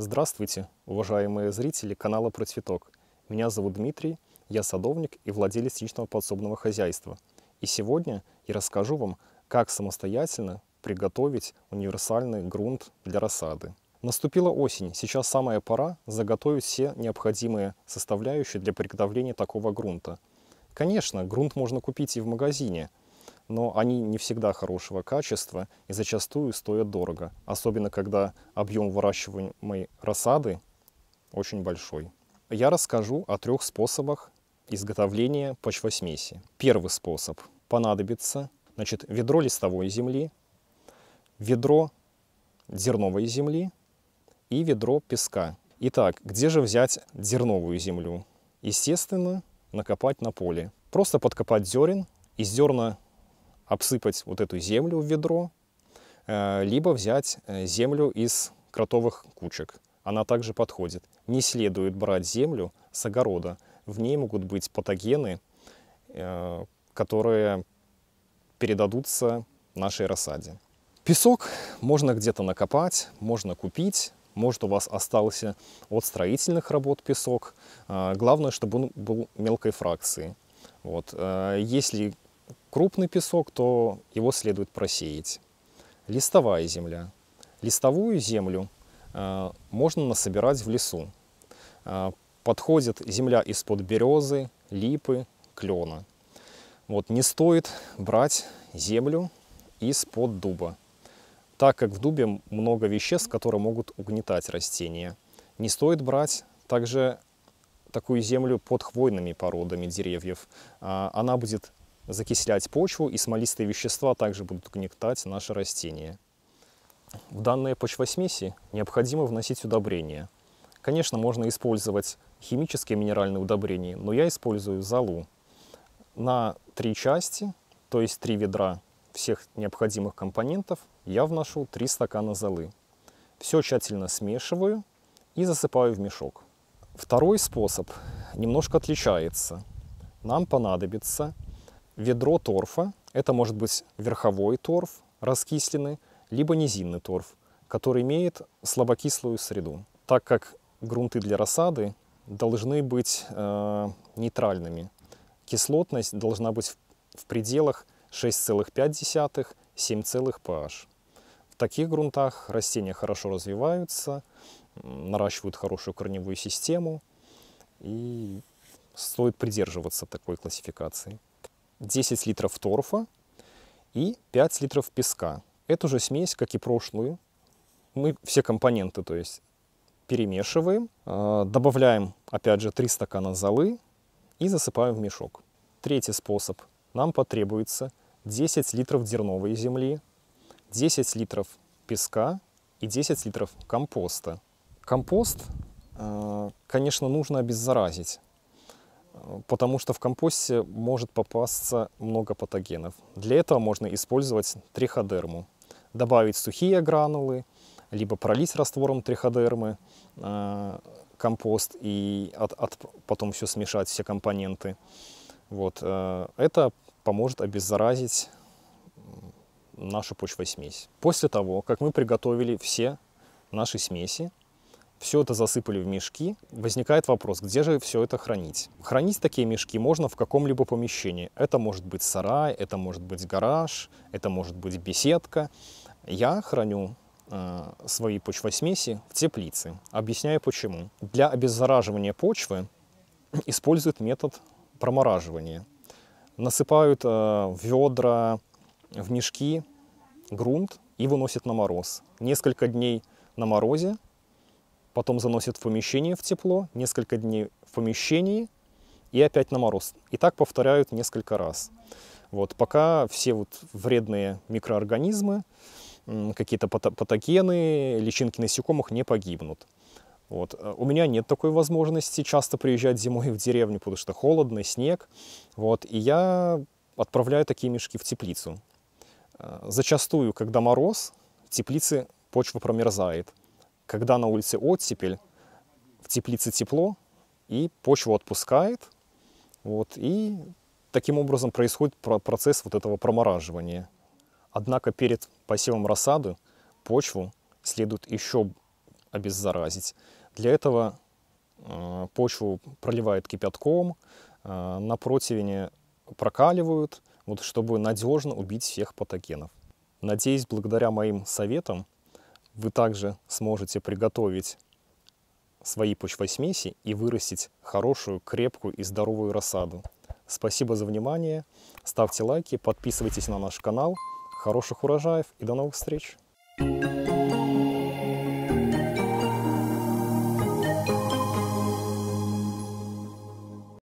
Здравствуйте, уважаемые зрители канала Про Цветок. Меня зовут Дмитрий, я садовник и владелец личного подсобного хозяйства. И сегодня я расскажу вам, как самостоятельно приготовить универсальный грунт для рассады. Наступила осень, сейчас самая пора заготовить все необходимые составляющие для приготовления такого грунта. Конечно, грунт можно купить и в магазине – но они не всегда хорошего качества и зачастую стоят дорого, особенно когда объем выращиваемой рассады очень большой. Я расскажу о трех способах изготовления почвосмеси. Первый способ. Понадобится значит, ведро листовой земли, ведро зерновой земли и ведро песка. Итак, где же взять зерновую землю? Естественно, накопать на поле. Просто подкопать зерен, из зерна обсыпать вот эту землю в ведро, э, либо взять э, землю из кротовых кучек. Она также подходит. Не следует брать землю с огорода. В ней могут быть патогены, э, которые передадутся нашей рассаде. Песок можно где-то накопать, можно купить. Может, у вас остался от строительных работ песок. Главное, чтобы он был мелкой фракции. Вот. Если крупный песок, то его следует просеять. Листовая земля. Листовую землю э, можно насобирать в лесу. Э, подходит земля из-под березы, липы, клена. Вот не стоит брать землю из-под дуба, так как в дубе много веществ, которые могут угнетать растения. Не стоит брать также такую землю под хвойными породами деревьев. Э, она будет закислять почву, и смолистые вещества также будут гнетать наши растения. В данные почвосмеси необходимо вносить удобрения. Конечно, можно использовать химические минеральные удобрения, но я использую золу. На три части, то есть три ведра всех необходимых компонентов, я вношу три стакана золы. Все тщательно смешиваю и засыпаю в мешок. Второй способ немножко отличается. Нам понадобится ведро торфа. Это может быть верховой торф, раскисленный, либо низинный торф, который имеет слабокислую среду. Так как грунты для рассады должны быть э, нейтральными, кислотность должна быть в, в пределах 6,5-7 pH. В таких грунтах растения хорошо развиваются, наращивают хорошую корневую систему, и стоит придерживаться такой классификации. 10 литров торфа и 5 литров песка. Эту же смесь, как и прошлую, мы все компоненты, то есть перемешиваем, э, добавляем опять же 3 стакана золы и засыпаем в мешок. Третий способ. Нам потребуется 10 литров дерновой земли, 10 литров песка и 10 литров компоста. Компост, э, конечно, нужно обеззаразить потому что в компосте может попасться много патогенов. Для этого можно использовать триходерму. Добавить сухие гранулы, либо пролить раствором триходермы э, компост и от, от, потом все смешать, все компоненты. Вот, э, это поможет обеззаразить нашу почвосмесь. После того, как мы приготовили все наши смеси, все это засыпали в мешки, возникает вопрос, где же все это хранить? Хранить такие мешки можно в каком-либо помещении. Это может быть сарай, это может быть гараж, это может быть беседка. Я храню э, свои почвосмеси в теплице. Объясняю почему. Для обеззараживания почвы используют метод промораживания. Насыпают э, в ведра, в мешки грунт и выносят на мороз. Несколько дней на морозе – потом заносит в помещение в тепло, несколько дней в помещении и опять на мороз. И так повторяют несколько раз. Вот, пока все вот вредные микроорганизмы, какие-то патогены, личинки насекомых не погибнут. Вот. Э, у меня нет такой возможности часто приезжать зимой в деревню, потому что холодно, снег. Вот. И я отправляю такие мешки в теплицу. Э, зачастую, когда мороз, в теплице почва промерзает когда на улице оттепель, в теплице тепло, и почва отпускает, вот, и таким образом происходит процесс вот этого промораживания. Однако перед посевом рассады почву следует еще обеззаразить. Для этого э, почву проливают кипятком, э, на противне прокаливают, вот, чтобы надежно убить всех патогенов. Надеюсь, благодаря моим советам вы также сможете приготовить свои почвосмеси и вырастить хорошую, крепкую и здоровую рассаду. Спасибо за внимание, ставьте лайки, подписывайтесь на наш канал. Хороших урожаев и до новых встреч! Thank you.